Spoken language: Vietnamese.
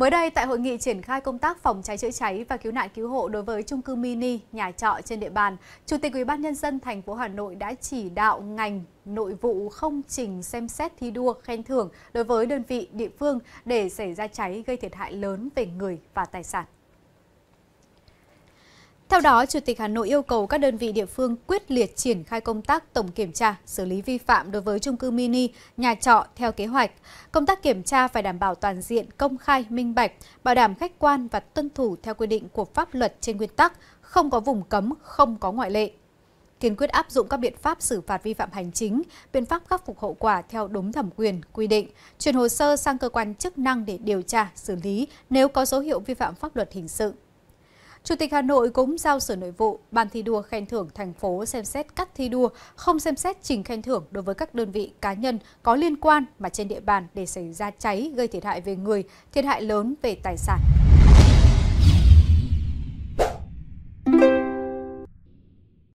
Mới đây, tại hội nghị triển khai công tác phòng cháy chữa cháy và cứu nạn cứu hộ đối với trung cư mini, nhà trọ trên địa bàn, Chủ tịch ubnd thành phố Hà Nội đã chỉ đạo ngành nội vụ không trình xem xét thi đua khen thưởng đối với đơn vị địa phương để xảy ra cháy gây thiệt hại lớn về người và tài sản. Theo đó, Chủ tịch Hà Nội yêu cầu các đơn vị địa phương quyết liệt triển khai công tác tổng kiểm tra, xử lý vi phạm đối với trung cư mini, nhà trọ theo kế hoạch. Công tác kiểm tra phải đảm bảo toàn diện, công khai, minh bạch, bảo đảm khách quan và tuân thủ theo quy định của pháp luật trên nguyên tắc, không có vùng cấm, không có ngoại lệ kiên quyết áp dụng các biện pháp xử phạt vi phạm hành chính, biện pháp khắc phục hậu quả theo đúng thẩm quyền quy định, chuyển hồ sơ sang cơ quan chức năng để điều tra, xử lý nếu có dấu hiệu vi phạm pháp luật hình sự. Chủ tịch Hà Nội cũng giao Sở Nội vụ, Ban thi đua khen thưởng thành phố xem xét các thi đua, không xem xét trình khen thưởng đối với các đơn vị cá nhân có liên quan mà trên địa bàn để xảy ra cháy gây thiệt hại về người, thiệt hại lớn về tài sản.